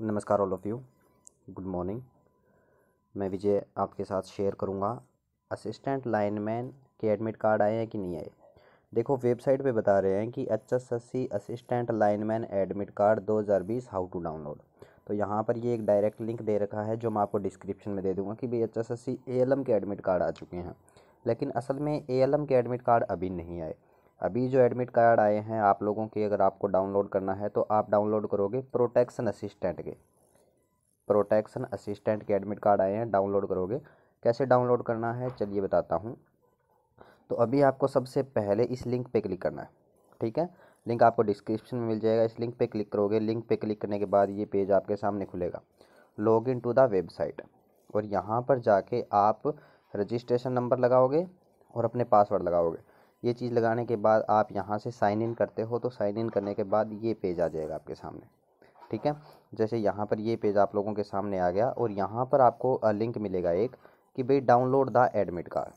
नमस्कार all of you good morning मैं विजय आपके साथ शेयर करूँगा असिस्टेंट लाइनमैन के एडमिट कार्ड आए हैं कि नहीं आए देखो वेबसाइट पे बता रहे हैं कि H S S C assistant lineman admit card दो हज़ार बीस हाउ टू डाउनलोड तो यहाँ पर ये एक डायरेक्ट लिंक दे रखा है जो मैं आपको डिस्क्रिप्शन में दे दूँगा कि भाई H S S C A L M के एडमिट कार्ड आ चुके हैं लेकिन असल में ए एल एम के एडमिट कार्ड अभी नहीं आए अभी जो एडमिट कार्ड आए हैं आप लोगों के अगर आपको डाउनलोड करना है तो आप डाउनलोड करोगे प्रोटेक्शन असिस्टेंट के प्रोटेक्शन असिस्टेंट के एडमिट कार्ड आए हैं डाउनलोड करोगे कैसे डाउनलोड करना है चलिए बताता हूँ तो अभी आपको सबसे पहले इस लिंक पे क्लिक करना है ठीक है लिंक आपको डिस्क्रिप्शन में मिल जाएगा इस लिंक पे क्लिक करोगे लिंक पे क्लिक करने के बाद ये पेज आपके सामने खुलेगा log in to the website और यहाँ पर जाके आप रजिस्ट्रेशन नंबर लगाओगे और अपने पासवर्ड लगाओगे ये चीज़ लगाने के बाद आप यहाँ से साइन इन करते हो तो साइन इन करने के बाद ये पेज आ जाएगा आपके सामने ठीक है जैसे यहाँ पर ये पेज आप लोगों के सामने आ गया और यहाँ पर आपको लिंक मिलेगा एक कि भाई डाउनलोड द एडमिट कार्ड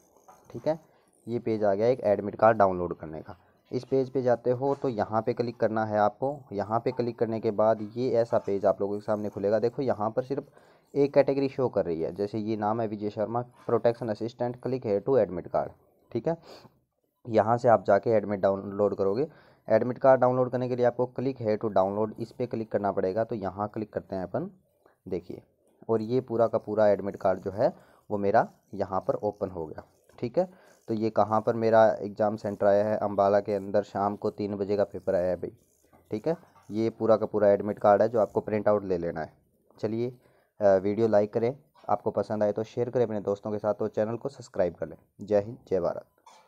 ठीक है ये पेज आ गया एक एडमिट कार्ड डाउनलोड करने का इस पेज पे जाते हो तो यहाँ पे क्लिक करना है आपको यहाँ पे क्लिक करने के बाद ये ऐसा पेज आप लोगों के सामने खुलेगा देखो यहाँ पर सिर्फ एक कैटेगरी शो कर रही है जैसे ये नाम है Vijay Sharma protection assistant click here to admit card ठीक है यहाँ से आप जाके एडमिट डाउनलोड करोगे एडमिट कार्ड डाउनलोड करने के लिए आपको क्लिक है टू डाउनलोड इस पर क्लिक करना पड़ेगा तो यहाँ क्लिक करते हैं अपन देखिए और ये पूरा का पूरा एडमिट कार्ड जो है वो मेरा यहाँ पर ओपन हो गया ठीक है तो ये कहाँ पर मेरा एग्ज़ाम सेंटर आया है अम्बाला के अंदर शाम को तीन बजे का पेपर आया है भाई ठीक है ये पूरा का पूरा एडमिट कार्ड है जो आपको प्रिंट आउट ले लेना है चलिए वीडियो लाइक करें आपको पसंद आए तो शेयर करें अपने दोस्तों के साथ और चैनल को सब्सक्राइब कर लें जय हिंद जय भारत